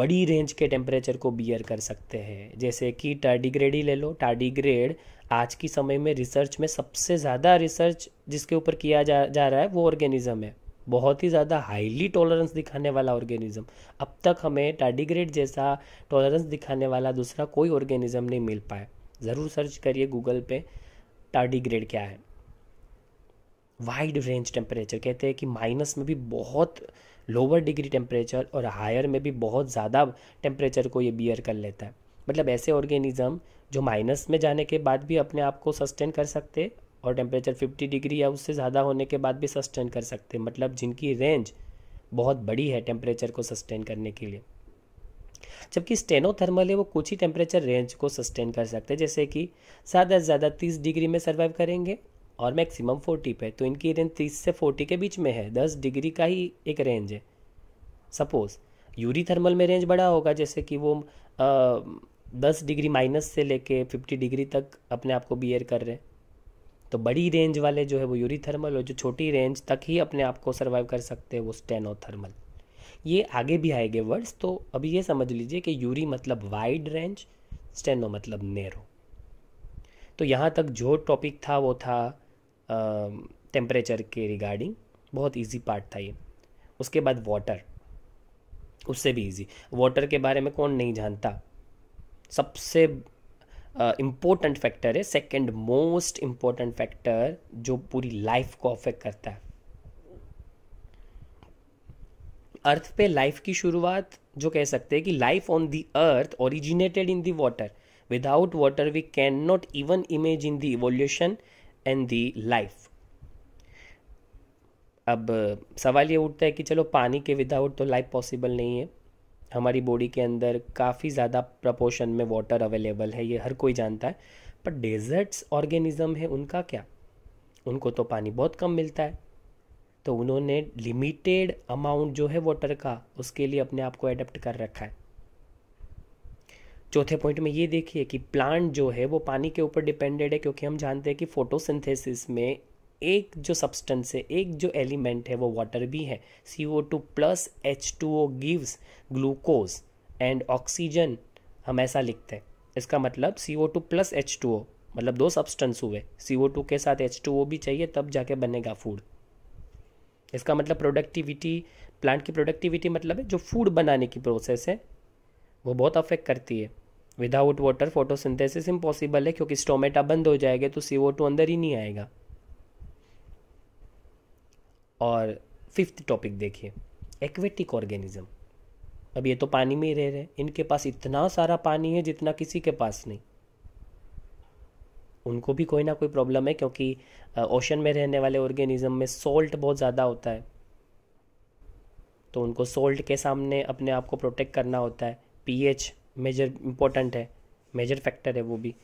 बड़ी रेंज के टेम्परेचर को बियर कर सकते हैं जैसे कि टार्डीग्रेड ही ले लो टार्डीग्रेड आज की समय में रिसर्च में सबसे ज़्यादा रिसर्च जिसके ऊपर किया जा जा रहा है वो ऑर्गेनिज्म है बहुत ही ज़्यादा हाईली टॉलरेंस दिखाने वाला ऑर्गेनिज्म अब तक हमें टाडीग्रेड जैसा टॉलरेंस दिखाने वाला दूसरा कोई ऑर्गेनिज्म नहीं मिल पाया ज़रूर सर्च करिए गूगल पे टाडिग्रेड क्या है वाइड रेंज टेम्परेचर कहते हैं कि माइनस में भी बहुत लोअर डिग्री टेम्परेचर और हायर में भी बहुत ज़्यादा टेम्परेचर को ये बियर कर लेता है मतलब ऐसे ऑर्गेनिज्म जो माइनस में जाने के बाद भी अपने आप को सस्टेन कर सकते और टेम्परेचर 50 डिग्री या उससे ज़्यादा होने के बाद भी सस्टेन कर सकते हैं मतलब जिनकी रेंज बहुत बड़ी है टेम्परेचर को सस्टेन करने के लिए जबकि स्टेनोथर्मल है वो कुछ ही टेम्परेचर रेंज को सस्टेन कर सकते हैं जैसे कि ज़्यादा से ज़्यादा तीस डिग्री में सर्वाइव करेंगे और मैक्सिमम फोर्टी पे तो इनकी रेंज तीस से फोर्टी के बीच में है दस डिग्री का ही एक रेंज है सपोज़ यूरी थर्मल में रेंज बड़ा होगा जैसे कि वो दस डिग्री माइनस से लेके फिफ्टी डिग्री तक अपने आप को बियर कर रहे हैं तो बड़ी रेंज वाले जो है वो यूरीथर्मल और जो छोटी रेंज तक ही अपने आप को सर्वाइव कर सकते हैं वो स्टेनोथर्मल ये आगे भी आएंगे वर्ड्स तो अभी ये समझ लीजिए कि यूरी मतलब वाइड रेंज स्टेनो मतलब नेरो तो यहाँ तक जो टॉपिक था वो था टेम्परेचर के रिगार्डिंग बहुत इजी पार्ट था ये उसके बाद वाटर उससे भी इजी वाटर के बारे में कौन नहीं जानता सबसे इम्पोर्टेंट uh, फैक्टर है सेकेंड मोस्ट इम्पोर्टेंट फैक्टर जो पूरी लाइफ को अफेक्ट करता है अर्थ पे लाइफ की शुरुआत जो कह सकते हैं कि life on the earth originated in the water without water we can not even imagine the evolution and the life अब सवाल ये उठता है कि चलो पानी के विदाउट तो लाइफ पॉसिबल नहीं है हमारी बॉडी के अंदर काफ़ी ज़्यादा प्रपोशन में वाटर अवेलेबल है ये हर कोई जानता है पर डेजर्ट्स ऑर्गेनिज़म है उनका क्या उनको तो पानी बहुत कम मिलता है तो उन्होंने लिमिटेड अमाउंट जो है वाटर का उसके लिए अपने आप को एडप्ट कर रखा है चौथे पॉइंट में ये देखिए कि प्लांट जो है वो पानी के ऊपर डिपेंडेड है क्योंकि हम जानते हैं कि फोटोसिंथेसिस में एक जो सब्सटेंस है एक जो एलिमेंट है वो वाटर भी है C O two plus H two O gives glucose and oxygen हम ऐसा लिखते हैं इसका मतलब C O two plus H two O मतलब दो सब्सटेंस हुए सी ओ टू के साथ एच टू ओ भी चाहिए तब जाके बनेगा फूड इसका मतलब प्रोडक्टिविटी प्लांट की प्रोडक्टिविटी मतलब है जो फूड बनाने की प्रोसेस है वो बहुत अफेक्ट करती है विदाउट वाटर फोटोसिंथेसिस इम्पॉसिबल है क्योंकि स्टोमेटा बंद हो जाएगा तो सी ओ टू अंदर ही नहीं आएगा और फिफ्थ टॉपिक देखिए एक्वेटिक ऑर्गेनिज्म अब ये तो पानी में ही रह रहे हैं इनके पास इतना सारा पानी है जितना किसी के पास नहीं उनको भी कोई ना कोई प्रॉब्लम है क्योंकि ओशन में रहने वाले ऑर्गेनिज्म में सोल्ट बहुत ज़्यादा होता है तो उनको सोल्ट के सामने अपने आप को प्रोटेक्ट करना होता है पीएच मेजर इम्पोर्टेंट है मेजर फैक्टर है वो भी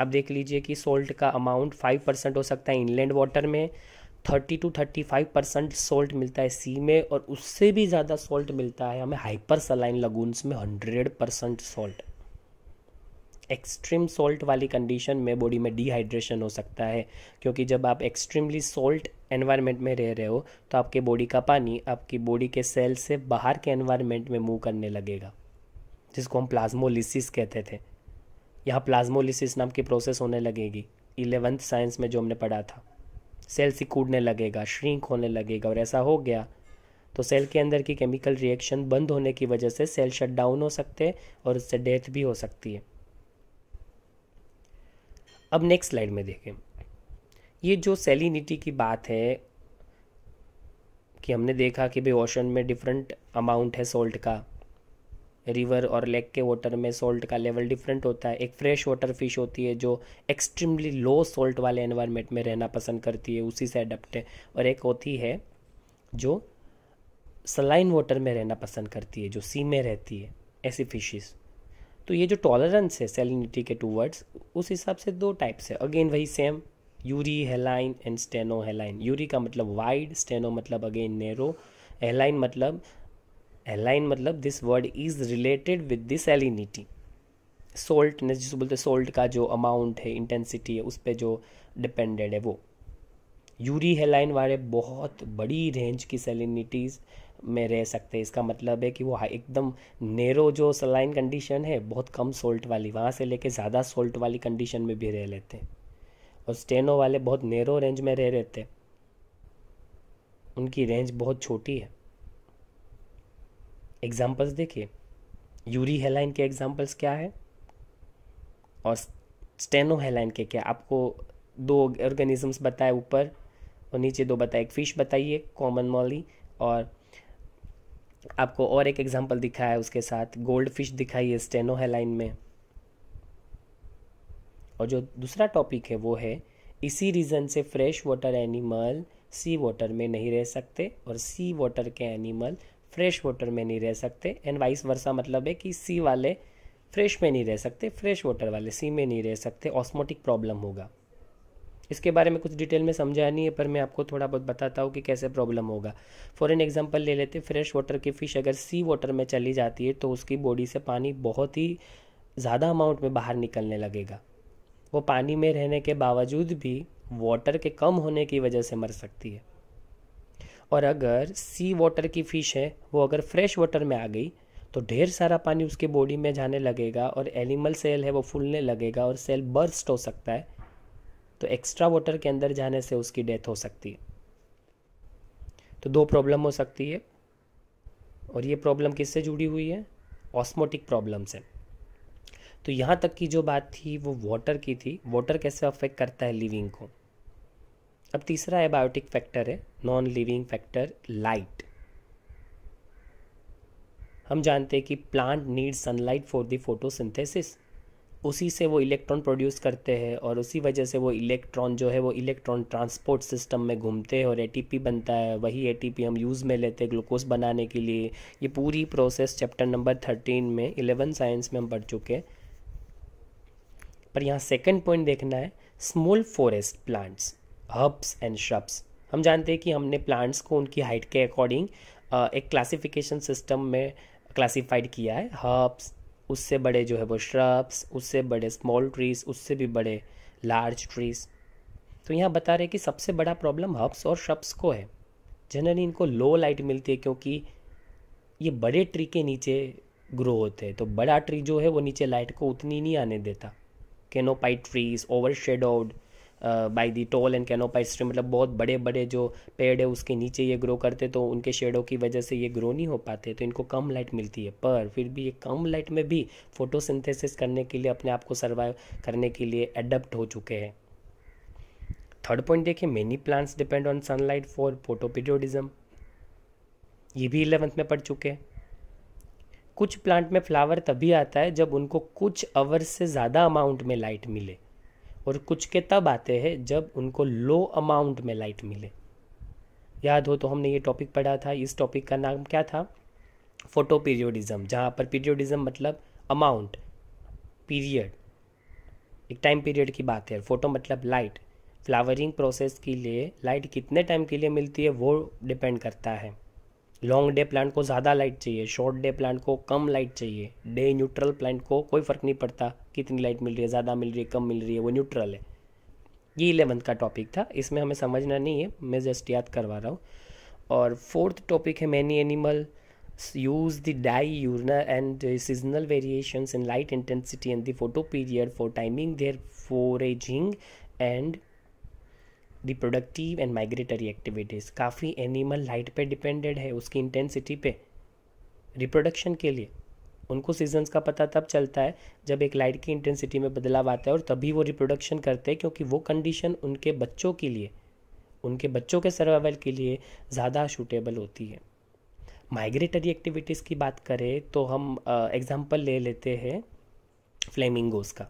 अब देख लीजिए कि सोल्ट का अमाउंट फाइव परसेंट हो सकता है इनलैंड वाटर में thirty two thirty five percent salt मिलता है सी में और उससे भी ज़्यादा सोल्ट मिलता है हमें हाइपर सलाइन लगूनस में hundred percent salt extreme salt वाली कंडीशन में बॉडी में डिहाइड्रेशन हो सकता है क्योंकि जब आप एक्सट्रीमली सोल्ट एनवायरनमेंट में रह रहे हो तो आपके बॉडी का पानी आपकी बॉडी के सेल से बाहर के एनवायरनमेंट में मूव करने लगेगा जिसको हम प्लाज्मोलिसिस कहते थे यहाँ प्लाज्मोलिसिस नाम की प्रोसेस होने लगेगी इलेवेंथ साइंस में जो हमने पढ़ा था सेल सिकूड़ने लगेगा श्रिंक होने लगेगा और ऐसा हो गया तो सेल के अंदर की केमिकल रिएक्शन बंद होने की वजह से सेल शट डाउन हो सकते हैं और उससे डेथ भी हो सकती है अब नेक्स्ट स्लाइड में देखें ये जो सेलिनिटी की बात है कि हमने देखा कि भाई ओशन में डिफरेंट अमाउंट है सोल्ट का रिवर और लेक के वाटर में सॉल्ट का लेवल डिफरेंट होता है एक फ्रेश वाटर फिश होती है जो एक्सट्रीमली लो सॉल्ट वाले एनवायरनमेंट में रहना पसंद करती है उसी से अडप्ट है और एक होती है जो सलाइन वाटर में रहना पसंद करती है जो सी में रहती है ऐसी फिशेस तो ये जो टॉलरेंस है सेलिनिटी के टू वर्ड्स उस हिसाब से दो टाइप्स है अगेन वही same euryhaline and stenohaline eury का मतलब वाइड स्टेनो मतलब अगेन नेरो हेलाइन मतलब एलाइन मतलब this word is related with the salt saltness जिसको बोलते हैं सोल्ट का जो अमाउंट है इंटेंसिटी है उस पर जो डिपेंडेड है वो यूरी लाइन वाले बहुत बड़ी रेंज की सेलिनिटीज़ में रह सकते हैं इसका मतलब है कि वो एकदम नेरो जो सलाइन कंडीशन है बहुत कम सोल्ट वाली वहाँ से लेके ज़्यादा सोल्ट वाली कंडीशन में भी रह लेते हैं और स्टेनो वाले बहुत नेरो रेंज में रह रहते हैं उनकी रेंज बहुत छोटी है एग्जाम्पल्स देखिए यूरी हेलाइन के एग्जाम्पल्स क्या है और स्टेनो हेलाइन के क्या आपको दो ऑर्गेनिजम्स बताए ऊपर और नीचे दो बताए एक फ़िश बताइए कॉमन मॉली और आपको और एक एग्जाम्पल दिखा है उसके साथ गोल्ड फिश दिखाई है स्टेनो हेलाइन में और जो दूसरा टॉपिक है वो है इसी रीज़न से fresh water animal sea water में नहीं रह सकते और सी वाटर के एनिमल फ्रेश वाटर में नहीं रह सकते एंड वाइस वर्सा मतलब है कि सी वाले फ्रेश में नहीं रह सकते फ्रेश वाटर वाले सी में नहीं रह सकते ऑस्मोटिक प्रॉब्लम होगा इसके बारे में कुछ डिटेल में समझा नहीं है पर मैं आपको थोड़ा बहुत बताता हूँ कि कैसे प्रॉब्लम होगा फॉर एन एग्जाम्पल ले लेते फ्रेश वाटर की फ़िश अगर सी वाटर में चली जाती है तो उसकी बॉडी से पानी बहुत ही ज़्यादा अमाउंट में बाहर निकलने लगेगा वो पानी में रहने के बावजूद भी वाटर के कम होने की वजह से मर सकती है और अगर सी वाटर की फ़िश है वो अगर फ्रेश वाटर में आ गई तो ढेर सारा पानी उसके बॉडी में जाने लगेगा और एनिमल सेल है वो फूलने लगेगा और सेल बर्स्ट हो सकता है तो एक्स्ट्रा वाटर के अंदर जाने से उसकी डेथ हो सकती है तो दो प्रॉब्लम हो सकती है और ये प्रॉब्लम किससे जुड़ी हुई है ऑस्मोटिक प्रॉब्लम से तो यहाँ तक की जो बात थी वो वाटर की थी वाटर कैसे अफेक्ट करता है लिविंग को अब तीसरा एबायोटिक फैक्टर है नॉन लिविंग फैक्टर लाइट हम जानते हैं कि plant need sunlight for the photosynthesis उसी से वो इलेक्ट्रॉन प्रोड्यूस करते हैं और उसी वजह से वो इलेक्ट्रॉन जो है वो इलेक्ट्रॉन ट्रांसपोर्ट सिस्टम में घूमते हैं और एटीपी बनता है वही एटीपी हम यूज़ में लेते हैं ग्लूकोज बनाने के लिए ये पूरी प्रोसेस चैप्टर नंबर थर्टीन में इलेवन साइंस में हम पढ़ चुके हैं पर यहाँ सेकेंड पॉइंट देखना है small forest plants herbs and shrubs हम जानते हैं कि हमने प्लांट्स को उनकी हाइट के अकॉर्डिंग एक क्लासिफिकेशन सिस्टम में क्लासिफाइड किया है हर्ब्स उससे बड़े जो है वो श्रब्स उससे बड़े स्मॉल ट्रीज उससे भी बड़े लार्ज ट्रीज तो यहाँ बता रहे कि सबसे बड़ा प्रॉब्लम हर्ब्स और श्रब्स को है जनरली इनको लो लाइट मिलती है क्योंकि ये बड़े ट्री के नीचे ग्रो होते हैं तो बड़ा ट्री जो है वो नीचे लाइट को उतनी नहीं आने देता canopied trees overshadowed by the tall and canopied tree मतलब बहुत बड़े बड़े जो पेड़ है उसके नीचे ये ग्रो करते तो उनके शेडो की वजह से ये ग्रो नहीं हो पाते तो इनको कम लाइट मिलती है पर फिर भी ये कम लाइट में भी फोटोसिंथेसिस करने के लिए अपने आप को सर्वाइव करने के लिए एडप्ट हो चुके हैं थर्ड पॉइंट देखिए many plants depend on sunlight for photoperiodism ये भी इलेवेंथ में पढ़ चुके हैं कुछ प्लांट में फ्लावर तभी आता है जब उनको कुछ आवर्स से ज़्यादा अमाउंट में लाइट मिले और कुछ के तब आते हैं जब उनको लो अमाउंट में लाइट मिले याद हो तो हमने ये टॉपिक पढ़ा था इस टॉपिक का नाम क्या था फोटो पीरियोडिज़म जहाँ पर पीरियोडिज्म मतलब अमाउंट पीरियड एक टाइम पीरियड की बात है फोटो मतलब लाइट फ्लावरिंग प्रोसेस के लिए लाइट कितने टाइम के लिए मिलती है वो डिपेंड करता है लॉन्ग डे प्लांट को ज़्यादा लाइट चाहिए शॉर्ट डे प्लांट को कम लाइट चाहिए डे न्यूट्रल प्लांट को कोई फ़र्क नहीं पड़ता कितनी लाइट मिल रही है ज़्यादा मिल रही है कम मिल रही है वो न्यूट्रल है ये इलेवंथ का टॉपिक था इसमें हमें समझना नहीं है मैं जस्ट याद करवा रहा हूँ और फोर्थ टॉपिक है many animal use the die and and seasonal variations in light intensity and the photo period for timing their foraging and reproductive and migratory activities काफ़ी एनिमल लाइट पे डिपेंडेड है उसकी इंटेंसिटी पे reproduction के लिए उनको seasons का पता तब चलता है जब एक लाइट की इंटेंसिटी में बदलाव आता है और तभी वो रिप्रोडक्शन करते हैं क्योंकि वो कंडीशन उनके बच्चों के लिए उनके बच्चों के सर्वाइवल के लिए ज़्यादा शूटेबल होती है माइग्रेटरी एक्टिविटीज़ की बात करें तो हम एग्ज़ाम्पल ले लेते हैं फ्लेमिंगोज़ का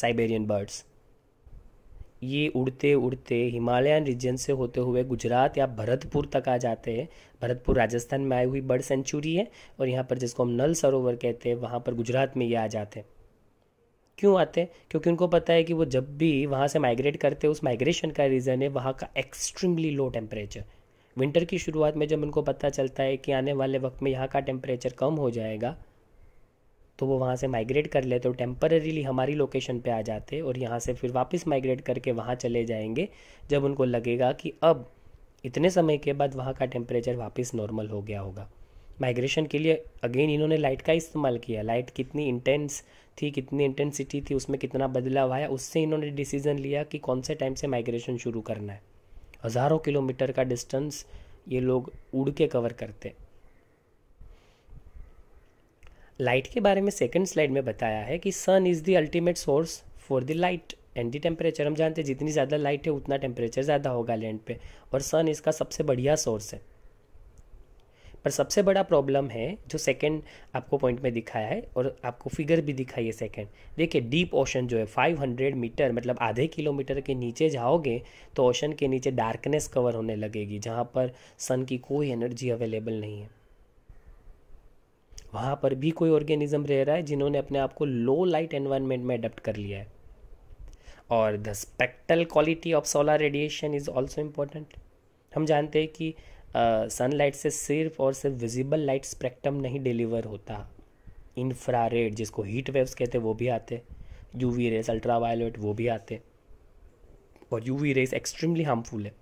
साइबेरियन बर्ड्स ये उड़ते उड़ते हिमालयन रीजन से होते हुए गुजरात या भरतपुर तक आ जाते हैं भरतपुर राजस्थान में आई हुई बर्ड सेंचुरी है और यहाँ पर जिसको हम नल सरोवर कहते हैं वहाँ पर गुजरात में ये आ जाते हैं क्यों आते हैं क्योंकि उनको पता है कि वो जब भी वहाँ से माइग्रेट करते हैं उस माइग्रेशन का रीज़न है वहाँ का एक्सट्रीमली लो टेम्परेचर विंटर की शुरुआत में जब उनको पता चलता है कि आने वाले वक्त में यहाँ का टेम्परेचर कम हो जाएगा तो वो वहाँ से माइग्रेट कर लेते और टेम्पररीली हमारी लोकेशन पे आ जाते और यहाँ से फिर वापस माइग्रेट करके वहाँ चले जाएंगे जब उनको लगेगा कि अब इतने समय के बाद वहाँ का टेम्परेचर वापस नॉर्मल हो गया होगा माइग्रेशन के लिए अगेन इन्होंने लाइट का इस्तेमाल किया लाइट कितनी इंटेंस थी कितनी इंटेंसिटी थी उसमें कितना बदलाव आया उससे इन्होंने डिसीजन लिया कि कौन से टाइम से माइग्रेशन शुरू करना है हज़ारों किलोमीटर का डिस्टेंस ये लोग उड़ के कवर करते हैं लाइट के बारे में सेकंड स्लाइड में बताया है कि sun is the ultimate source for the light and the temperature हम जानते हैं जितनी ज़्यादा लाइट है उतना टेम्परेचर ज़्यादा होगा लैंड पे और सन इसका सबसे बढ़िया सोर्स है पर सबसे बड़ा प्रॉब्लम है जो सेकंड आपको पॉइंट में दिखाया है और आपको फिगर भी दिखाई है सेकंड देखिए डीप ओशन जो है 500 मीटर मतलब आधे किलोमीटर के नीचे जाओगे तो ओशन के नीचे डार्कनेस कवर होने लगेगी जहाँ पर सन की कोई एनर्जी अवेलेबल नहीं है वहाँ पर भी कोई ऑर्गेनिज्म रह रहा है जिन्होंने अपने आप को लो लाइट एनवायरनमेंट में अडप्ट कर लिया है और the spectral quality of solar radiation is also important हम जानते हैं कि सनलाइट uh, से सिर्फ और सिर्फ विजिबल लाइट स्पेक्ट्रम नहीं डिलीवर होता इंफ्रारेड जिसको हीट वेव्स कहते हैं वो भी आते U V rays ultraviolet वो भी आते और U V rays extremely harmful है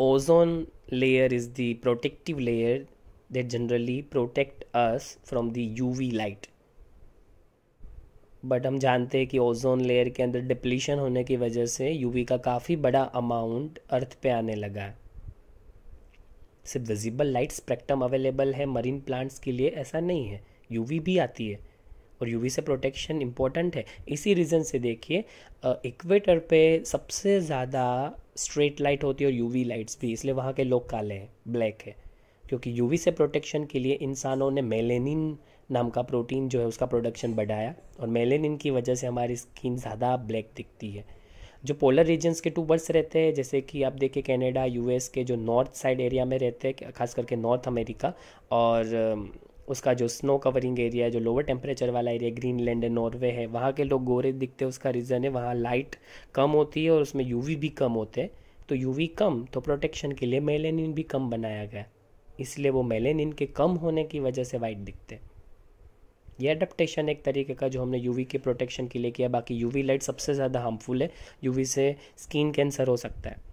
ozone layer is the protective layer they generally protect us from the uv light but हम जानते हैं कि ओजोन लेयर के अंदर डिप्लीशन होने की वजह से यूवी का काफ़ी बड़ा अमाउंट अर्थ पे आने लगा है सिर्फ विजिबल लाइट स्पेक्ट्रम अवेलेबल है मरीन प्लांट्स के लिए ऐसा नहीं है यूवी भी आती है और यूवी से प्रोटेक्शन इम्पोर्टेंट है इसी रीज़न से देखिए इक्वेटर पे सबसे ज़्यादा स्ट्रेट लाइट होती है और यूवी लाइट्स भी इसलिए वहाँ के लोग काले हैं ब्लैक है क्योंकि यूवी से प्रोटेक्शन के लिए इंसानों ने मेलेनिन नाम का प्रोटीन जो है उसका प्रोडक्शन बढ़ाया और मेलेनिन की वजह से हमारी स्किन ज़्यादा ब्लैक दिखती है जो पोलर रीजन्स के टूबर्स रहते हैं जैसे कि आप देखिए कैनेडा यूएस के जो नॉर्थ साइड एरिया में रहते हैं खास करके नॉर्थ अमेरिका और उसका जो स्नो कवरिंग एरिया है जो लोअर टेम्परेचर वाला एरिया ग्रीनलैंड है नॉर्वे है वहाँ के लोग गोरे दिखते हैं उसका रीज़न है वहाँ लाइट कम होती है और उसमें यूवी भी कम होते हैं तो यूवी कम तो प्रोटेक्शन के लिए मेलेनिन भी कम बनाया गया इसलिए वो मेलेनिन के कम होने की वजह से वाइट दिखते हैं ये अडप्टेशन एक तरीके का जो हमने यूवी के प्रोटेक्शन के लिए किया बाकी यूवी लाइट सबसे ज़्यादा हार्मफुल है यूवी से स्किन कैंसर हो सकता है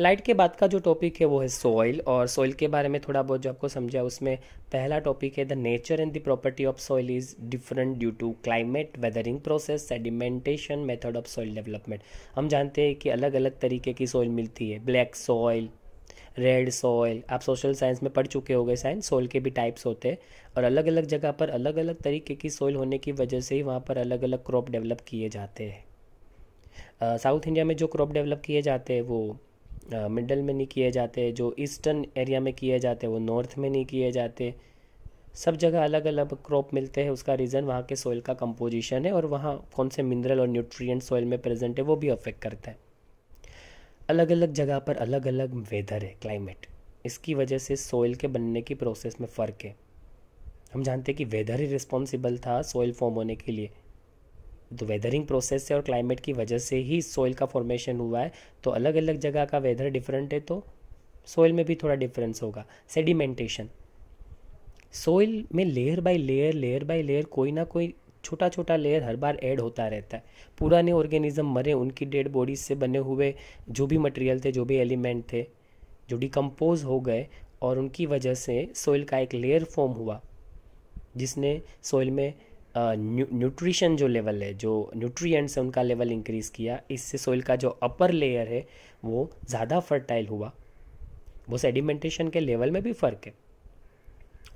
लाइट के बाद का जो टॉपिक है वो है सॉइल और सॉइल के बारे में थोड़ा बहुत जो आपको समझा उसमें पहला टॉपिक है the nature and the property of soil is different due to climate weathering process sedimentation method of soil development हम जानते हैं कि अलग अलग तरीके की सॉइल मिलती है ब्लैक सॉइल रेड सॉयल आप सोशल साइंस में पढ़ चुके होंगे साइंस सॉइल के भी टाइप्स होते हैं और अलग अलग जगह पर अलग अलग तरीके की सॉइल होने की वजह से ही वहाँ पर अलग अलग क्रॉप डेवलप किए जाते हैं साउथ इंडिया में जो क्रॉप डेवलप किए जाते हैं वो मिडल में नहीं किए जाते जो ईस्टर्न एरिया में किए जाते वो नॉर्थ में नहीं किए जाते सब जगह अलग अलग क्रॉप मिलते हैं उसका रीज़न वहाँ के सॉइल का कंपोजिशन है और वहाँ कौन से मिनरल और न्यूट्रिएंट सॉइल में प्रेजेंट है वो भी अफेक्ट करता है अलग अलग जगह पर अलग अलग वेदर है क्लाइमेट इसकी वजह से सोइल के बनने की प्रोसेस में फ़र्क है हम जानते हैं कि वेदर ही रिस्पॉन्सिबल था सोइल फॉर्म होने के लिए तो वेदरिंग प्रोसेस से और क्लाइमेट की वजह से ही सोइल का फॉर्मेशन हुआ है तो अलग अलग जगह का वेदर डिफरेंट है तो सोइल में भी थोड़ा डिफरेंस होगा सेडिमेंटेशन सोइल में layer by layer layer by layer कोई ना कोई छोटा छोटा लेयर हर बार ऐड होता रहता है पुराने ऑर्गेनिज्म मरे उनकी डेड बॉडीज से बने हुए जो भी मटेरियल थे जो भी एलिमेंट थे जो डिकम्पोज हो गए और उनकी वजह से सोइल का एक लेयर फॉर्म हुआ जिसने सोइल में न्यूट्रिशन जो लेवल है जो न्यूट्रिएंट्स है उनका लेवल इंक्रीज़ किया इससे सोइल का जो अपर लेयर है वो ज़्यादा फर्टाइल हुआ वो सेडिमेंटेशन के लेवल में भी फ़र्क है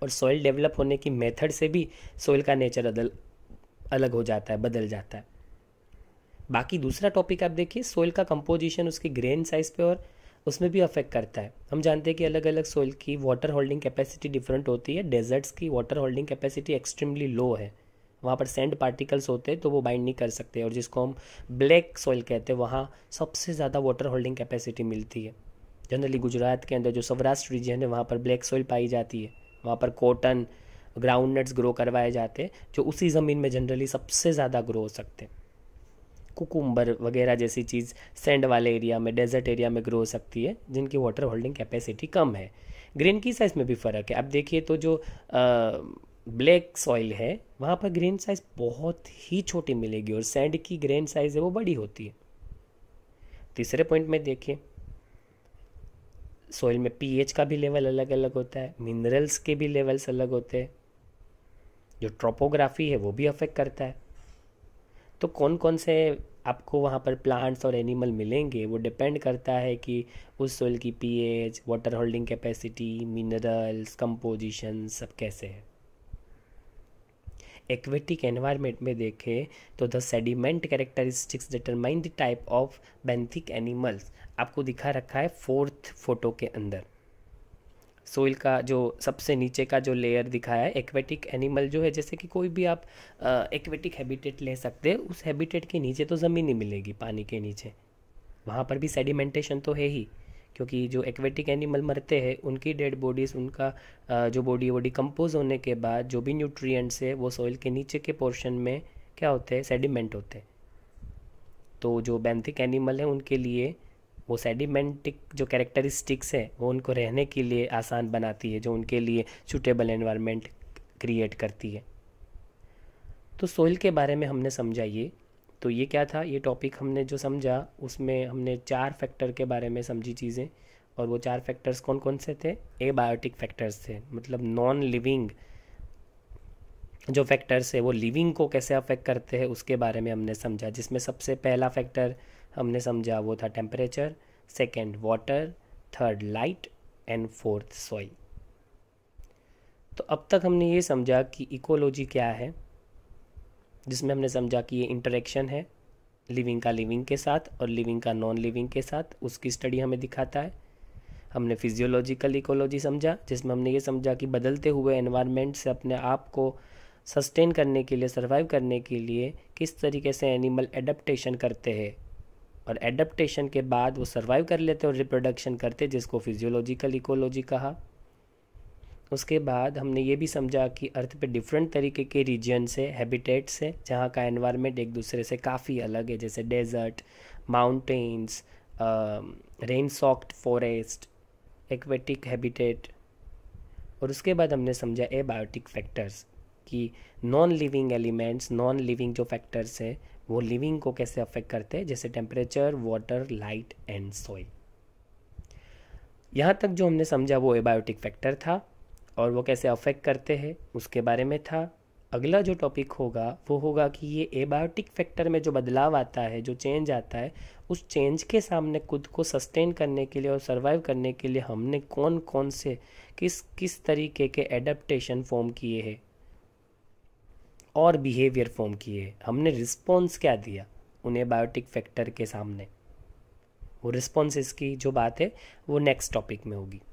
और सॉइल डेवलप होने की मेथड से भी सॉइल का नेचर अदल अलग हो जाता है बदल जाता है बाकी दूसरा टॉपिक आप देखिए सोइल का कंपोजिशन उसकी ग्रेन साइज पे और उसमें भी अफेक्ट करता है हम जानते हैं कि अलग अलग सोइल की वाटर होल्डिंग कैपेसिटी डिफरेंट होती है डेजर्ट्स की water holding capacity extremely low है वहाँ पर सेंड पार्टिकल्स होते हैं तो वो बाइंड नहीं कर सकते और जिसको हम ब्लैक सॉइल कहते हैं वहाँ सबसे ज़्यादा वाटर होल्डिंग कैपेसिटी मिलती है जनरली गुजरात के अंदर जो सौराष्ट्र रीजन है वहाँ पर ब्लैक सॉइल पाई जाती है वहाँ पर कॉटन ग्राउंड नट्स ग्रो करवाए जाते हैं जो उसी ज़मीन में जनरली सबसे ज़्यादा ग्रो हो सकते हैं कुकुम्बर वगैरह जैसी चीज़ सेंड वाले एरिया में डेजर्ट एरिया में ग्रो हो सकती है जिनकी वाटर होल्डिंग कैपेसिटी कम है ग्रीन की साइज़ में भी फ़र्क है अब देखिए तो जो आ, ब्लैक सॉइल है वहाँ पर ग्रेन साइज़ बहुत ही छोटी मिलेगी और सैंड की ग्रेन साइज़ है वो बड़ी होती है तीसरे पॉइंट में देखिए सॉइल में पीएच का भी लेवल अलग अलग होता है मिनरल्स के भी लेवल्स अलग होते हैं जो ट्रोपोग्राफी है वो भी अफेक्ट करता है तो कौन कौन से आपको वहाँ पर प्लांट्स और एनिमल मिलेंगे वो डिपेंड करता है कि उस सोइल की pH, water holding capacity minerals composition सब कैसे है एक्वेटिक एनवायरनमेंट में देखें तो the sediment characteristics determine the type of benthic animals आपको दिखा रखा है फोर्थ फोटो के अंदर सोइल का जो सबसे नीचे का जो लेयर दिखाया है एक्वेटिक एनिमल जो है जैसे कि कोई भी आप एक्वेटिक हैबिटेट ले सकते हैं उस हैबिटेट के नीचे तो ज़मीन ही मिलेगी पानी के नीचे वहाँ पर भी सेडिमेंटेशन तो है ही क्योंकि जो एक्वेटिक एनिमल मरते हैं उनकी डेड बॉडीज़ उनका जो बॉडी वॉडी कंपोज होने के बाद जो भी न्यूट्रियट्स है वो सॉइल के नीचे के पोर्शन में क्या होते हैं सेडिमेंट होते हैं तो जो बैंथिक एनिमल है उनके लिए वो सेडिमेंटिक जो कैरेक्टरिस्टिक्स हैं वो उनको रहने के लिए आसान बनाती है जो उनके लिए सूटेबल एनवायरनमेंट क्रिएट करती है तो सोइल के बारे में हमने समझा ये तो ये क्या था ये टॉपिक हमने जो समझा उसमें हमने चार फैक्टर के बारे में समझी चीज़ें और वो चार फैक्टर्स कौन कौन से थे ए बायोटिक फैक्टर्स थे मतलब नॉन लिविंग जो फैक्टर्स है वो लिविंग को कैसे अफेक्ट करते हैं उसके बारे में हमने समझा जिसमें सबसे पहला फैक्टर हमने समझा वो था temperature second water third light and fourth soil तो अब तक हमने ये समझा कि इकोलॉजी क्या है जिसमें हमने समझा कि ये इंटरेक्शन है लिविंग का लिविंग के साथ और लिविंग का नॉन लिविंग के साथ उसकी स्टडी हमें दिखाता है हमने फिजियोलॉजिकल इकोलॉजी समझा जिसमें हमने ये समझा कि बदलते हुए एनवायरनमेंट से अपने आप को सस्टेन करने के लिए सर्वाइव करने के लिए किस तरीके से एनिमल एडप्टेशन करते हैं और एडप्टेशन के बाद वो सर्वाइव कर लेते हैं और रिप्रोडक्शन करते जिसको फिजियोलॉजिकल इकोलॉजी कहा उसके बाद हमने ये भी समझा कि अर्थ पे डिफरेंट तरीके के रीजन से हैबिटेट्स है जहाँ का एनवायरनमेंट एक दूसरे से काफ़ी अलग है जैसे desert mountains rain soaked forest aquatic habitat और उसके बाद हमने समझा बायोटिक फैक्टर्स कि non living elements non living जो फैक्टर्स हैं वो लिविंग को कैसे अफेक्ट करते हैं जैसे temperature water light and soil यहाँ तक जो हमने समझा वो एबायोटिक फैक्टर था और वो कैसे अफेक्ट करते हैं उसके बारे में था अगला जो टॉपिक होगा वो होगा कि ये एबायोटिक फैक्टर में जो बदलाव आता है जो चेंज आता है उस चेंज के सामने खुद को सस्टेन करने के लिए और सर्वाइव करने के लिए हमने कौन कौन से किस किस तरीके के एडेप्टेशन फॉर्म किए हैं और बिहेवियर फॉर्म किए हमने रिस्पॉन्स क्या दिया उन्हें बायोटिक फैक्टर के सामने वो रिस्पॉन्स की जो बात है वो नेक्स्ट टॉपिक में होगी